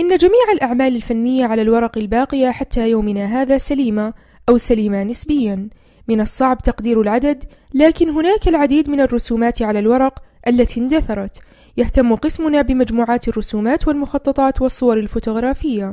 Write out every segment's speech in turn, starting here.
إن جميع الأعمال الفنية على الورق الباقية حتى يومنا هذا سليمة أو سليمة نسبيا من الصعب تقدير العدد لكن هناك العديد من الرسومات على الورق التي اندثرت يهتم قسمنا بمجموعات الرسومات والمخططات والصور الفوتوغرافية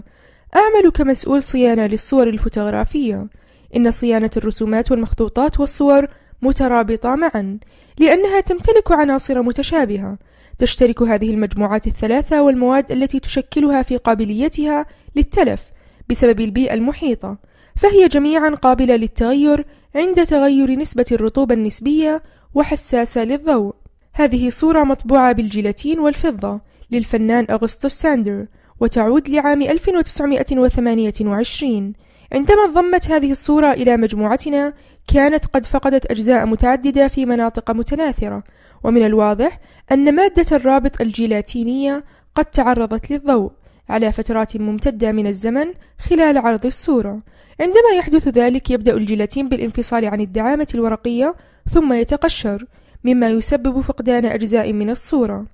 أعمل كمسؤول صيانة للصور الفوتوغرافية إن صيانة الرسومات والمخطوطات والصور مترابطة معا لأنها تمتلك عناصر متشابهة تشترك هذه المجموعات الثلاثة والمواد التي تشكلها في قابليتها للتلف بسبب البيئة المحيطة فهي جميعا قابلة للتغير عند تغير نسبة الرطوبة النسبية وحساسة للضوء هذه صورة مطبوعة بالجيلاتين والفضة للفنان أغسطس ساندر وتعود لعام 1928 عندما انضمت هذه الصورة إلى مجموعتنا كانت قد فقدت أجزاء متعددة في مناطق متناثرة ومن الواضح أن مادة الرابط الجيلاتينية قد تعرضت للضوء على فترات ممتدة من الزمن خلال عرض الصورة عندما يحدث ذلك يبدأ الجيلاتين بالانفصال عن الدعامة الورقية ثم يتقشر مما يسبب فقدان أجزاء من الصورة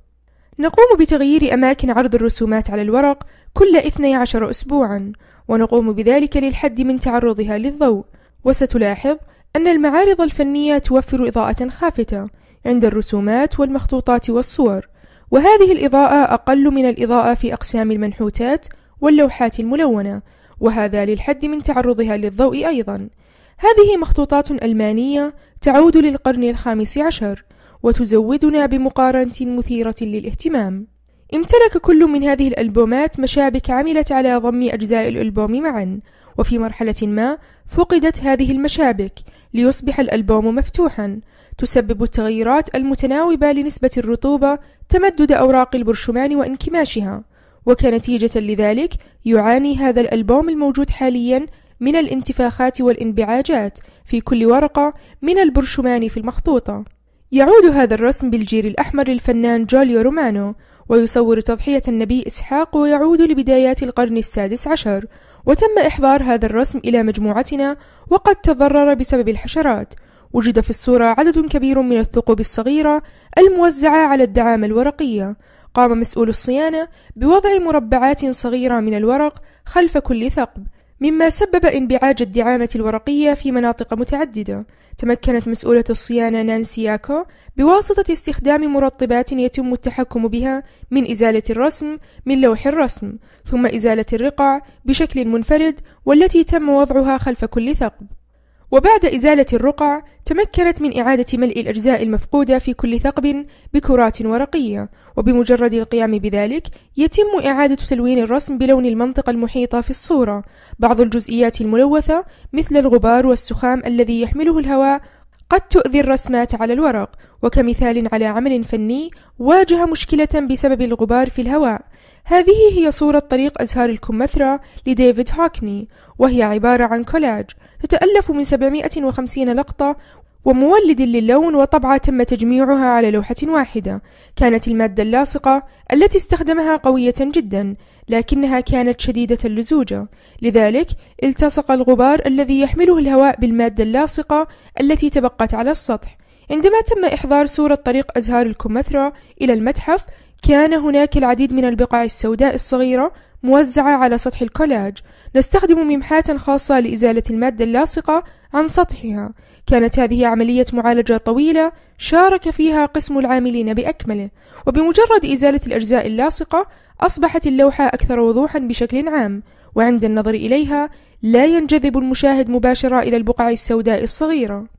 نقوم بتغيير أماكن عرض الرسومات على الورق كل 12 أسبوعًا، ونقوم بذلك للحد من تعرضها للضوء، وستلاحظ أن المعارض الفنية توفر إضاءة خافتة عند الرسومات والمخطوطات والصور، وهذه الإضاءة أقل من الإضاءة في أقسام المنحوتات واللوحات الملونة، وهذا للحد من تعرضها للضوء أيضًا. هذه مخطوطات ألمانية تعود للقرن الخامس عشر، وتزودنا بمقارنة مثيرة للاهتمام امتلك كل من هذه الألبومات مشابك عملت على ضم أجزاء الألبوم معا وفي مرحلة ما فقدت هذه المشابك ليصبح الألبوم مفتوحا تسبب التغيرات المتناوبة لنسبة الرطوبة تمدد أوراق البرشمان وانكماشها وكنتيجة لذلك يعاني هذا الألبوم الموجود حاليا من الانتفاخات والانبعاجات في كل ورقة من البرشمان في المخطوطة يعود هذا الرسم بالجير الأحمر للفنان جوليو رومانو ويصور تضحية النبي إسحاق ويعود لبدايات القرن السادس عشر وتم إحضار هذا الرسم إلى مجموعتنا وقد تضرر بسبب الحشرات وجد في الصورة عدد كبير من الثقوب الصغيرة الموزعة على الدعامة الورقية قام مسؤول الصيانة بوضع مربعات صغيرة من الورق خلف كل ثقب مما سبب انبعاج الدعامة الورقية في مناطق متعددة. تمكنت مسؤولة الصيانة نانسي ياكو بواسطة استخدام مرطبات يتم التحكم بها من إزالة الرسم من لوح الرسم، ثم إزالة الرقع بشكل منفرد والتي تم وضعها خلف كل ثقب. وبعد إزالة الرقع تمكنت من إعادة ملء الأجزاء المفقودة في كل ثقب بكرات ورقية وبمجرد القيام بذلك يتم إعادة تلوين الرسم بلون المنطقة المحيطة في الصورة بعض الجزئيات الملوثة مثل الغبار والسخام الذي يحمله الهواء قد تؤذي الرسمات على الورق وكمثال على عمل فني واجه مشكلة بسبب الغبار في الهواء هذه هي صورة طريق أزهار الكمثرى لديفيد هوكني وهي عبارة عن كولاج تتألف من 750 لقطة ومولد للون وطبعة تم تجميعها على لوحة واحدة كانت المادة اللاصقة التي استخدمها قوية جدا لكنها كانت شديدة اللزوجة لذلك التصق الغبار الذي يحمله الهواء بالمادة اللاصقة التي تبقت على السطح عندما تم إحضار صورة طريق أزهار الكمثرى إلى المتحف كان هناك العديد من البقع السوداء الصغيرة موزعة على سطح الكولاج نستخدم ممحاة خاصة لإزالة المادة اللاصقة عن سطحها كانت هذه عملية معالجة طويلة شارك فيها قسم العاملين بأكمله وبمجرد إزالة الأجزاء اللاصقة أصبحت اللوحة أكثر وضوحا بشكل عام وعند النظر إليها لا ينجذب المشاهد مباشرة إلى البقع السوداء الصغيرة